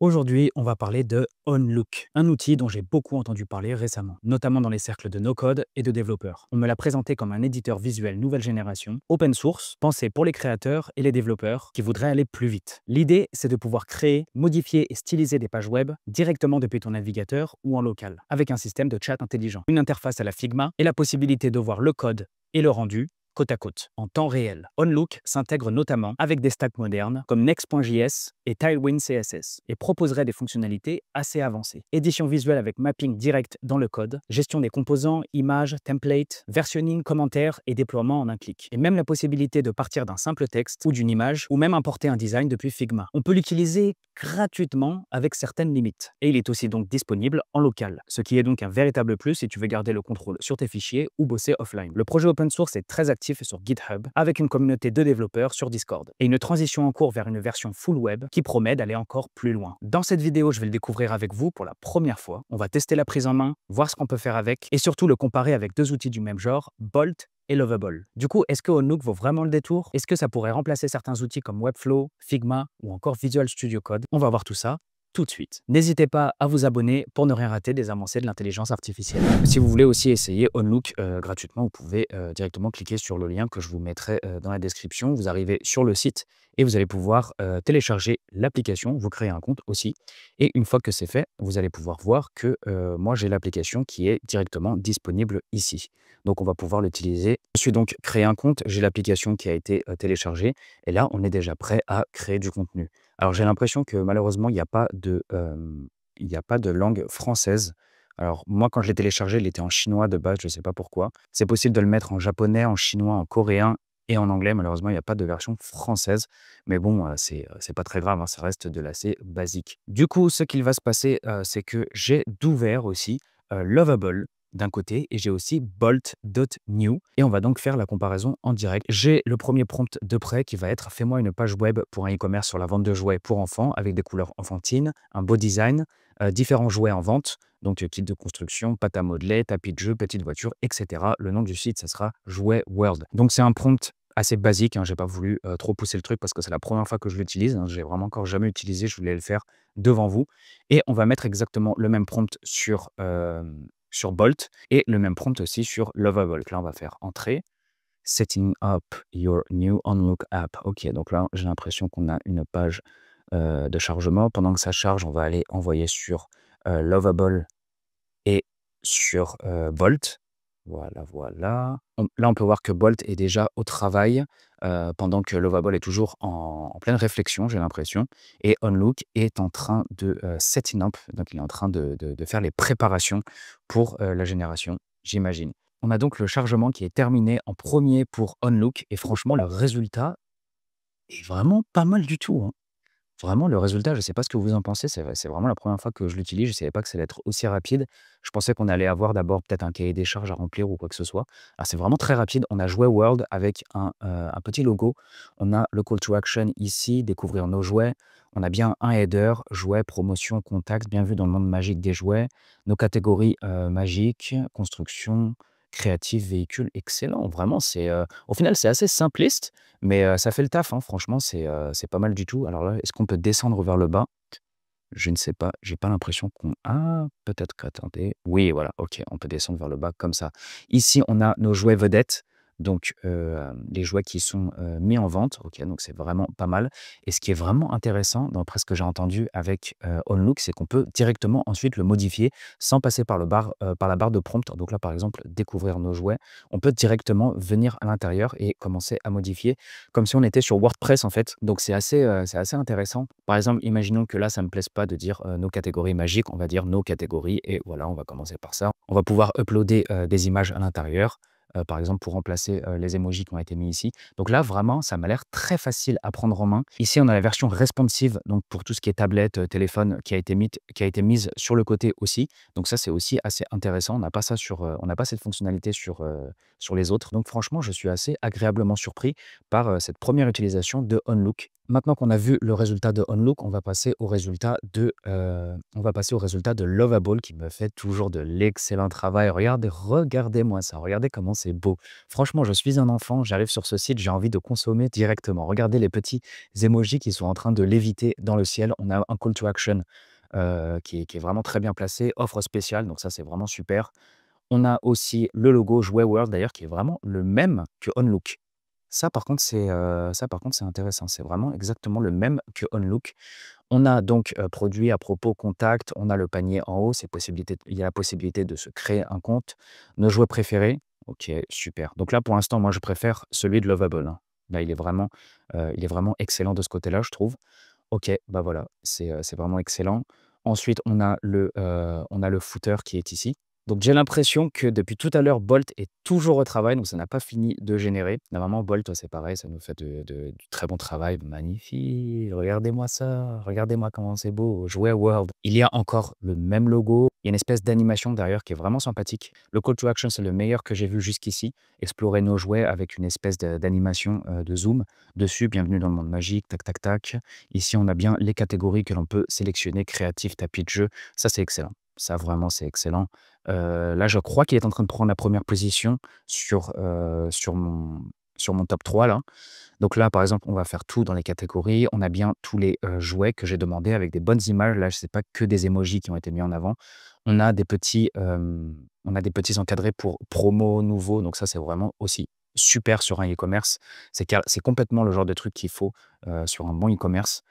Aujourd'hui, on va parler de OnLook, un outil dont j'ai beaucoup entendu parler récemment, notamment dans les cercles de no-code et de développeurs. On me l'a présenté comme un éditeur visuel nouvelle génération, open source, pensé pour les créateurs et les développeurs qui voudraient aller plus vite. L'idée, c'est de pouvoir créer, modifier et styliser des pages web directement depuis ton navigateur ou en local, avec un système de chat intelligent, une interface à la Figma et la possibilité de voir le code et le rendu à côte, en temps réel. OnLook s'intègre notamment avec des stacks modernes comme Next.js et Tailwind CSS et proposerait des fonctionnalités assez avancées. Édition visuelle avec mapping direct dans le code, gestion des composants, images, templates, versionning, commentaires et déploiement en un clic. Et même la possibilité de partir d'un simple texte ou d'une image ou même importer un design depuis Figma. On peut l'utiliser gratuitement avec certaines limites. Et il est aussi donc disponible en local, ce qui est donc un véritable plus si tu veux garder le contrôle sur tes fichiers ou bosser offline. Le projet open source est très actif sur GitHub avec une communauté de développeurs sur Discord et une transition en cours vers une version full web qui promet d'aller encore plus loin. Dans cette vidéo, je vais le découvrir avec vous pour la première fois. On va tester la prise en main, voir ce qu'on peut faire avec et surtout le comparer avec deux outils du même genre, Bolt et Lovable. Du coup, est-ce que Onook vaut vraiment le détour Est-ce que ça pourrait remplacer certains outils comme Webflow, Figma ou encore Visual Studio Code On va voir tout ça tout de suite. N'hésitez pas à vous abonner pour ne rien rater des avancées de l'intelligence artificielle. Si vous voulez aussi essayer OnLook euh, gratuitement, vous pouvez euh, directement cliquer sur le lien que je vous mettrai euh, dans la description. Vous arrivez sur le site et vous allez pouvoir télécharger l'application, vous créez un compte aussi. Et une fois que c'est fait, vous allez pouvoir voir que moi j'ai l'application qui est directement disponible ici. Donc on va pouvoir l'utiliser. Je suis donc créé un compte, j'ai l'application qui a été téléchargée et là on est déjà prêt à créer du contenu. Alors j'ai l'impression que malheureusement, il n'y a, pas de, a pas de langue française. Alors moi, quand je l'ai téléchargé, il était en chinois de base, je ne sais pas pourquoi. C'est possible de le mettre en japonais, en chinois, en coréen et en anglais. Malheureusement, il n'y a pas de version française. Mais bon, c'est pas très grave, hein, ça reste de l'assez basique. Du coup, ce qu'il va se passer, c'est que j'ai d'ouvert aussi Lovable d'un côté et j'ai aussi bolt.new et on va donc faire la comparaison en direct. J'ai le premier prompt de prêt qui va être fais-moi une page web pour un e-commerce sur la vente de jouets pour enfants avec des couleurs enfantines, un beau design, euh, différents jouets en vente, donc euh, kit de construction, pâte à modeler, tapis de jeu, petite voiture, etc. Le nom du site, ça sera Jouet World. Donc c'est un prompt assez basique. Je hein, j'ai pas voulu euh, trop pousser le truc parce que c'est la première fois que je l'utilise. Hein, j'ai vraiment encore jamais utilisé. Je voulais le faire devant vous. Et on va mettre exactement le même prompt sur sur Bolt et le même prompt aussi sur Lovable. Là, on va faire entrer. Setting up your new Onlook app. Ok, donc là, j'ai l'impression qu'on a une page euh, de chargement. Pendant que ça charge, on va aller envoyer sur euh, Lovable et sur euh, Bolt. Voilà, voilà. là, on peut voir que Bolt est déjà au travail euh, pendant que Lovable est toujours en, pleine réflexion, j'ai l'impression. Et Onlook est en train de euh, set setting up, donc il est en train de, faire les préparations pour euh, la génération, j'imagine. On a donc le chargement qui est terminé en premier pour Onlook. Et franchement, le résultat est vraiment pas mal du tout. Hein. Vraiment, le résultat, je ne sais pas ce que vous en pensez. C'est vraiment la première fois que je l'utilise. Je ne savais pas que ça allait être aussi rapide. Je pensais qu'on allait avoir d'abord peut-être un cahier des charges à remplir ou quoi que ce soit. Alors, c'est vraiment très rapide. On a joué World avec euh, un, petit logo. On a le call to action ici, découvrir nos jouets. On a bien un header, jouets, promotion, contacts, bien vu dans le monde magique des jouets. Nos catégories euh, magiques, construction, créatif, véhicule, excellent. Vraiment, c'est euh, au final, c'est assez simpliste, mais ça fait le taf, hein, franchement, c'est pas mal du tout. Alors là, est-ce qu'on peut descendre vers le bas Je ne sais pas, j'ai pas l'impression qu'on... Ah, peut-être qu'attendez... Oui, voilà, ok, on peut descendre vers le bas comme ça. Ici, on a nos jouets vedettes donc les jouets qui sont mis en vente. Ok, donc c'est vraiment pas mal. Et ce qui est vraiment intéressant, d'après ce que j'ai entendu avec OnLook, c'est qu'on peut directement ensuite le modifier sans passer par, le bar, par la barre de prompt. Donc là, par exemple, découvrir nos jouets, on peut directement venir à l'intérieur et commencer à modifier comme si on était sur WordPress en fait. Donc c'est assez, c'est assez intéressant. Par exemple, imaginons que là, ça ne me plaise pas de dire nos catégories magiques, on va dire nos catégories et voilà, on va commencer par ça. On va pouvoir uploader des images à l'intérieur. Euh, par exemple, pour remplacer euh, les emojis qui ont été mis ici. Donc là, vraiment, ça m'a l'air très facile à prendre en main. Ici, on a la version responsive, donc pour tout ce qui est tablette, euh, téléphone, qui a été, qui a été mise sur le côté aussi. Donc ça, c'est aussi assez intéressant. On n'a pas pas cette fonctionnalité sur, sur les autres. Donc franchement, je suis assez agréablement surpris par cette première utilisation de OnLook Maintenant qu'on a vu le résultat de OnLook, on va passer au résultat de, euh, on va passer au résultat de Lovable qui me fait toujours de l'excellent travail. Regardez, regardez-moi ça. Regardez comment c'est beau. Franchement, je suis un enfant. J'arrive sur ce site, j'ai envie de consommer directement. Regardez les petits emojis qui sont en train de léviter dans le ciel. On a un call to action euh, qui, est, vraiment très bien placé, offre spéciale. Donc ça, c'est vraiment super. On a aussi le logo Jouer World d'ailleurs qui est vraiment le même que OnLook. Ça, par contre, c'est intéressant. C'est vraiment exactement le même que OnLook. On a donc produit à propos contact, on a le panier en haut, possibilité, il y a la possibilité de se créer un compte, nos jouets préférés. Ok, super. Donc là, pour l'instant, moi, je préfère celui de Lovable. Hein. Là, il est vraiment, il est vraiment excellent de ce côté-là, je trouve. Ok, bah voilà, c'est vraiment excellent. Ensuite, on a le, on a le footer qui est ici. Donc j'ai l'impression que depuis tout à l'heure, Bolt est toujours au travail, donc ça n'a pas fini de générer. Normalement, Bolt, c'est pareil, ça nous fait du très bon travail, magnifique. Regardez-moi ça, regardez-moi comment c'est beau, jouer World. Il y a encore le même logo, il y a une espèce d'animation derrière qui est vraiment sympathique. Le call to action, c'est le meilleur que j'ai vu jusqu'ici. Explorer nos jouets avec une espèce d'animation euh, de zoom dessus. Bienvenue dans le monde magique, tac, tac, tac. Ici, on a bien les catégories que l'on peut sélectionner, créatif, tapis de jeu. Ça, c'est excellent. Ça, vraiment, c'est excellent. Euh, là, je crois qu'il est en train de prendre la première position sur, euh, sur, mon, top 3. Là. Donc là, par exemple, on va faire tout dans les catégories. On a bien tous les euh, jouets que j'ai demandé avec des bonnes images. Là, ce n'est pas que des emojis qui ont été mis en avant. On a des petits, on a des petits encadrés pour promo nouveaux. Donc ça, c'est vraiment aussi super sur un e-commerce. C'est complètement le genre de truc qu'il faut sur un bon e-commerce.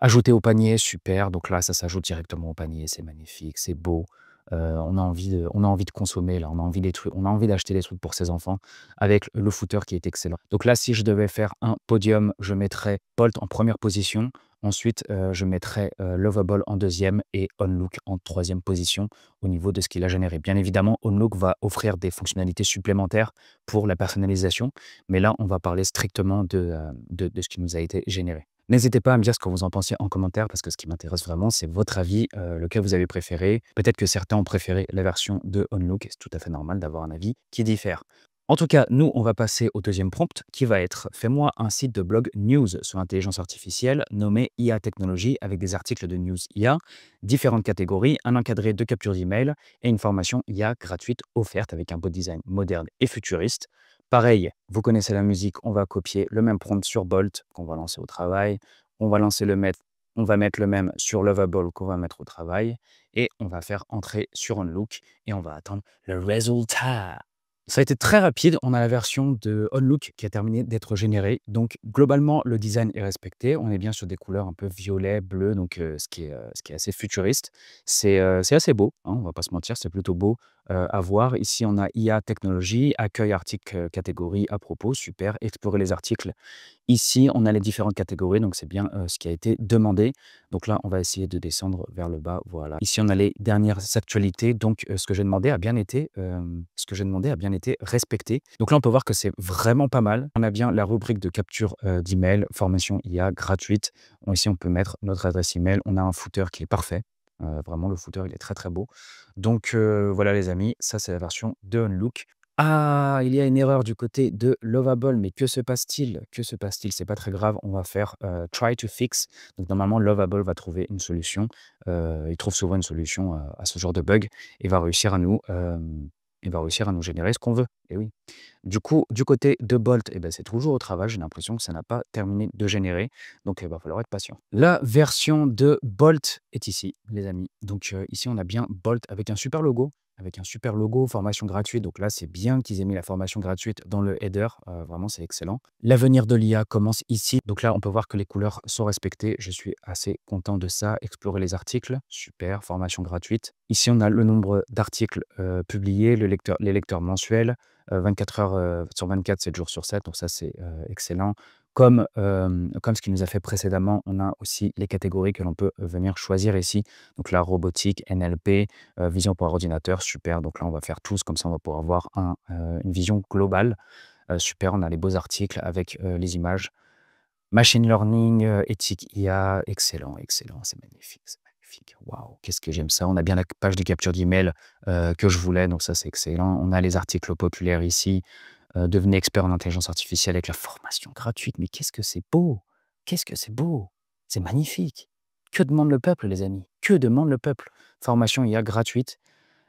Ajouter au panier, super. Donc là, ça s'ajoute directement au panier. C'est magnifique, c'est beau. Euh, on, a envie de, on a envie de consommer, là, on a envie des on a envie d'acheter des trucs pour ses enfants avec le footer qui est excellent. Donc là, si je devais faire un podium, je mettrais Polt en première position. Ensuite, euh, je mettrais euh, Lovable en deuxième et OnLook en troisième position au niveau de ce qu'il a généré. Bien évidemment, OnLook va offrir des fonctionnalités supplémentaires pour la personnalisation, mais là, on va parler strictement de ce qui nous a été généré. N'hésitez pas à me dire ce que vous en pensez en commentaire parce que ce qui m'intéresse vraiment, c'est votre avis, euh, lequel vous avez préféré. Peut-être que certains ont préféré la version de OnLook et c'est tout à fait normal d'avoir un avis qui diffère. En tout cas, nous, on va passer au deuxième prompt qui va être Fais-moi un site de blog news sur l'intelligence artificielle nommé IA Technologies avec des articles de news IA, différentes catégories, un encadré de capture d'email et une formation IA gratuite offerte avec un beau design moderne et futuriste. Pareil, vous connaissez la musique, on va copier le même prompt sur Bolt qu'on va lancer au travail, on va lancer le mettre, on va mettre le même sur Lovable qu'on va mettre au travail, et on va faire entrer sur OnLook et on va attendre le résultat. Ça a été très rapide. On a la version de OnLook qui a terminé d'être générée. Donc, globalement, le design est respecté. On est bien sur des couleurs un peu violet, bleu, donc euh, ce, qui est, euh, ce qui est assez futuriste. C'est euh, assez beau, hein, on va pas se mentir, c'est plutôt beau. Euh, à voir. Ici, on a IA technologie, accueil article euh, catégorie à propos, super, explorer les articles. Ici, on a les différentes catégories, donc c'est bien euh, ce qui a été demandé. Donc là, on va essayer de descendre vers le bas, voilà. Ici, on a les dernières actualités, donc ce que j'ai demandé a bien été, ce que j'ai demandé a bien été respecté. Donc là, on peut voir que c'est vraiment pas mal. On a bien la rubrique de capture d'email, formation IA gratuite. ici, on peut mettre notre adresse email. On a un footer qui est parfait. Euh, vraiment, le footer, il est très très beau. Donc euh, voilà les amis, ça c'est la version de Unlook. Ah, il y a une erreur du côté de Lovable, mais que se passe-t-il Que se passe-t-il C'est pas très grave, on va faire euh, try to fix. Donc normalement, Lovable va trouver une solution. il trouve souvent une solution à ce genre de bug et va réussir à nous il va réussir à nous générer ce qu'on veut. Et oui. Du coup, du côté de Bolt, et eh ben, c'est toujours au travail. J'ai l'impression que ça n'a pas terminé de générer. Donc, il va falloir être patient. La version de Bolt est ici, les amis. Donc, euh, ici, on a bien Bolt avec un super logo avec un super logo, formation gratuite. Donc là, c'est bien qu'ils aient mis la formation gratuite dans le header. Euh, vraiment, c'est excellent. L'avenir de l'IA commence ici. Donc là, on peut voir que les couleurs sont respectées. Je suis assez content de ça. Explorer les articles. Super, formation gratuite. Ici, on a le nombre d'articles euh, publiés, les lecteurs mensuels. 24 euh, heures sur 24, 7 jours sur 7. Donc ça, c'est excellent. Comme, comme ce qui nous a fait précédemment, on a aussi les catégories que l'on peut venir choisir ici. Donc la robotique, NLP, vision par ordinateur, super. Donc là, on va faire tous, comme ça, on va pouvoir avoir une vision globale. super, on a les beaux articles avec les images. Machine learning, éthique IA, excellent, excellent, c'est magnifique. c'est magnifique. Waouh, qu'est-ce que j'aime ça. On a bien la page de capture d'email que je voulais, donc ça c'est excellent. On a les articles populaires ici. Euh, devenez expert en intelligence artificielle avec la formation gratuite. Mais qu'est-ce que c'est beau Qu'est-ce que c'est beau C'est magnifique. Que demande le peuple, les amis Que demande le peuple Formation IA gratuite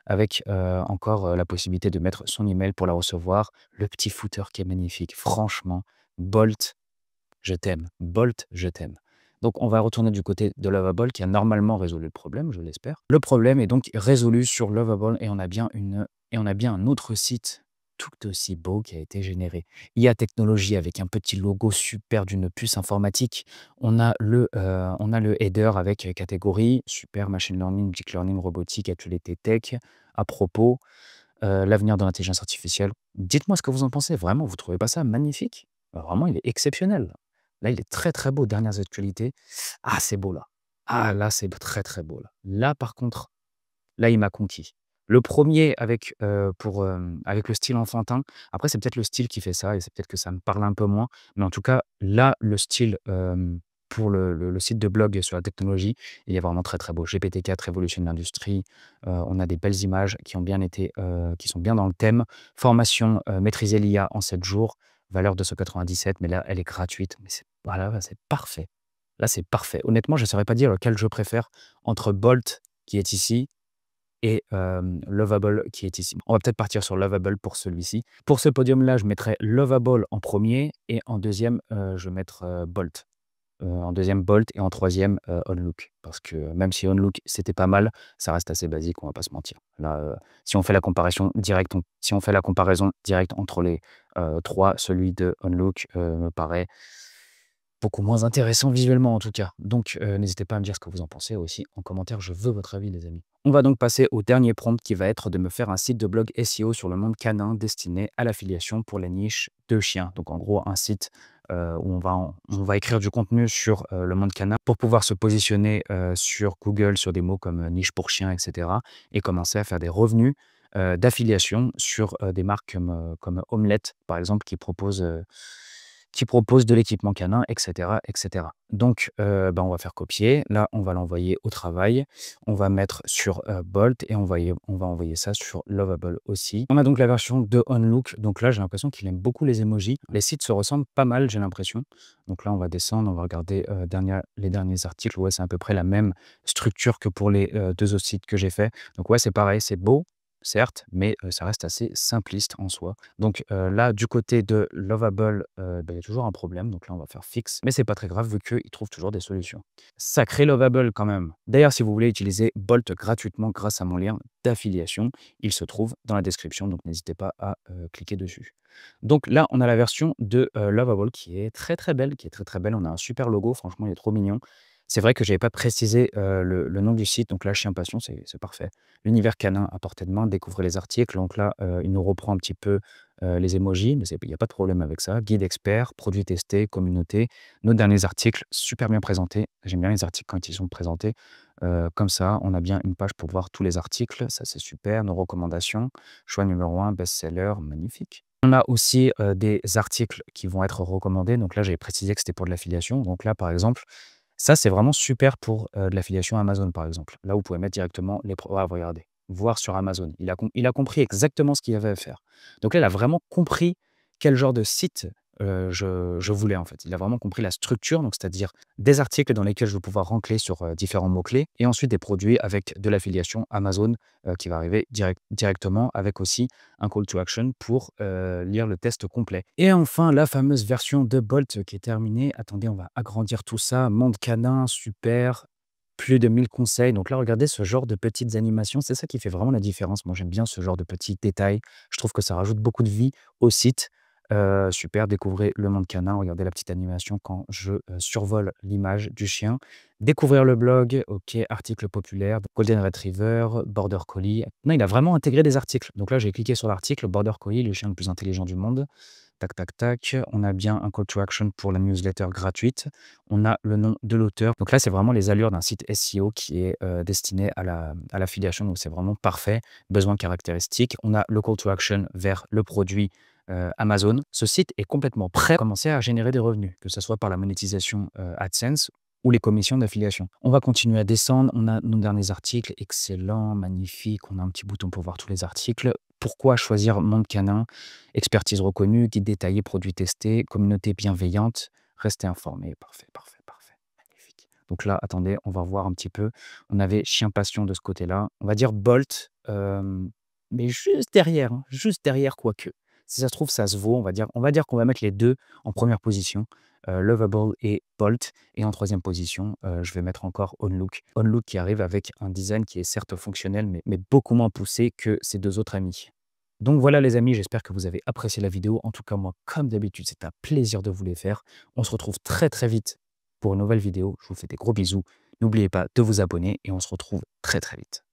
avec euh, encore euh, la possibilité de mettre son email pour la recevoir. Le petit footer qui est magnifique. Franchement, Bolt, je t'aime. Bolt, je t'aime. Donc on va retourner du côté de Lovable qui a normalement résolu le problème, je l'espère. Le problème est donc résolu sur Lovable et on a bien, une, et on a bien un autre site tout aussi beau qui a été généré. y a technologie avec un petit logo super d'une puce informatique. On a le, euh, on a le header avec euh, catégorie super machine learning, deep learning, robotique, actualité tech. À propos, euh, l'avenir de l'intelligence artificielle. Dites-moi ce que vous en pensez. Vraiment, vous ne trouvez pas ça magnifique bah, Vraiment, il est exceptionnel. Là, il est très très beau. Dernières actualités. Ah, c'est beau là. Ah, là, c'est très très beau là. Là, par contre, là, il m'a conquis. Le premier avec, pour, avec le style enfantin. Après, c'est peut-être le style qui fait ça et c'est peut-être que ça me parle un peu moins. Mais en tout cas, là, le style pour le, site de blog sur la technologie, il est vraiment très très beau. GPT-4 révolutionne l'industrie. on a des belles images qui, ont bien été, qui sont bien dans le thème. Formation, maîtriser l'IA en 7 jours, valeur de 297, mais là, elle est gratuite. Mais c'est, voilà, c'est parfait. Là, c'est parfait. Honnêtement, je ne saurais pas dire lequel je préfère entre Bolt, qui est ici, et Lovable qui est ici. On va peut-être partir sur Lovable pour celui-ci. Pour ce podium-là, je mettrai Lovable en premier et en deuxième, je vais mettre Bolt. en deuxième, Bolt et en troisième, Onlook. Parce que même si Onlook, c'était pas mal, ça reste assez basique, on va pas se mentir. Là, si on fait la comparaison directe, si on fait la comparaison directe entre les trois, celui de Onlook me paraît beaucoup moins intéressant visuellement en tout cas. Donc euh, n'hésitez pas à me dire ce que vous en pensez aussi en commentaire, je veux votre avis les amis. On va donc passer au dernier prompt qui va être de me faire un site de blog SEO sur le monde canin destiné à l'affiliation pour les niches de chiens. Donc en gros un site euh, où on va, on va écrire du contenu sur euh, le monde canin pour pouvoir se positionner sur Google sur des mots comme niche pour chien, etc. et commencer à faire des revenus d'affiliation sur des marques comme, comme Omelette par exemple qui propose qui propose de l'équipement canin, etc. etc. Donc, euh, bah, on va faire copier. Là, on va l'envoyer au travail. On va mettre sur euh, Bolt et on va, on va envoyer ça sur Lovable aussi. On a donc la version de OnLook. Donc là, j'ai l'impression qu'il aime beaucoup les emojis. Les sites se ressemblent pas mal, j'ai l'impression. Donc là, on va descendre, on va regarder euh, dernière, les derniers articles. Ouais, c'est à peu près la même structure que pour les deux autres sites que j'ai fait. Donc ouais, c'est pareil, c'est beau, certes, mais ça reste assez simpliste en soi. Donc là, du côté de Lovable, bah, il y a toujours un problème. Donc là, on va faire fixe, mais c'est pas très grave vu qu'ils trouvent toujours des solutions. Sacré Lovable quand même. D'ailleurs, si vous voulez utiliser Bolt gratuitement grâce à mon lien d'affiliation, il se trouve dans la description. Donc n'hésitez pas à cliquer dessus. Donc là, on a la version de Lovable qui est très très belle, qui est très très belle. On a un super logo, franchement, il est trop mignon. C'est vrai que je n'avais pas précisé le, nom du site, donc là, Chien Passion, c'est parfait. L'univers canin à portée de main, découvrez les articles. Donc là, il nous reprend un petit peu les emojis, mais il n'y a pas de problème avec ça. Guide expert, produits testés, communauté. Nos derniers articles, super bien présentés. J'aime bien les articles quand ils sont présentés. comme ça, on a bien une page pour voir tous les articles. Ça, c'est super. Nos recommandations, choix numéro un, best-seller, magnifique. On a aussi des articles qui vont être recommandés. Donc là, j'avais précisé que c'était pour de l'affiliation. Donc là, par exemple, ça, c'est vraiment super pour de l'affiliation Amazon, par exemple. Là, vous pouvez mettre directement les Ah, regardez, voir sur Amazon. Il a, il a compris exactement ce qu'il avait à faire. Donc là, il a vraiment compris quel genre de site euh, je, voulais en fait. Il a vraiment compris la structure, donc c'est-à-dire des articles dans lesquels je vais pouvoir rancler sur euh, différents mots-clés et ensuite des produits avec de l'affiliation Amazon euh, qui va arriver directement avec aussi un call to action pour lire le test complet. Et enfin, la fameuse version de Bolt qui est terminée. Attendez, on va agrandir tout ça. Monde canin, super, plus de 1000 conseils. Donc là, regardez ce genre de petites animations. C'est ça qui fait vraiment la différence. Moi, j'aime bien ce genre de petits détails. Je trouve que ça rajoute beaucoup de vie au site super, découvrez le monde canin, regardez la petite animation quand je survole l'image du chien. Découvrir le blog, ok, article populaire, Golden Retriever, Border Collie. Non, il a vraiment intégré des articles. Donc là, j'ai cliqué sur l'article Border Collie, le chien le plus intelligent du monde. Tac, tac, tac. On a bien un call to action pour la newsletter gratuite. On a le nom de l'auteur. Donc là, c'est vraiment les allures d'un site SEO qui est destiné à la, à l'affiliation. Donc c'est vraiment parfait. Besoin caractéristique. On a le call to action vers le produit euh, Amazon, ce site est complètement prêt à commencer à générer des revenus, que ce soit par la monétisation euh, AdSense ou les commissions d'affiliation. On va continuer à descendre. On a nos derniers articles, excellent, magnifique. On a un petit bouton pour voir tous les articles. Pourquoi choisir monde canin Expertise reconnue, guide détaillé, produits testés, communauté bienveillante. Restez informé. Parfait, parfait, parfait. Magnifique. Donc là, attendez, on va voir un petit peu. On avait chien passion de ce côté-là. On va dire Bolt, euh, mais juste derrière, hein. juste derrière quoique. Si ça se trouve, ça se vaut. On va dire, on va dire qu'on va mettre les deux en première position. Euh, Lovable et Bolt. Et en troisième position, euh, je vais mettre encore Onlook. Onlook qui arrive avec un design qui est certes fonctionnel, mais, mais beaucoup moins poussé que ses deux autres amis. Donc voilà les amis, j'espère que vous avez apprécié la vidéo. En tout cas moi, comme d'habitude, c'est un plaisir de vous les faire. On se retrouve très très vite pour une nouvelle vidéo. Je vous fais des gros bisous. N'oubliez pas de vous abonner et on se retrouve très très vite.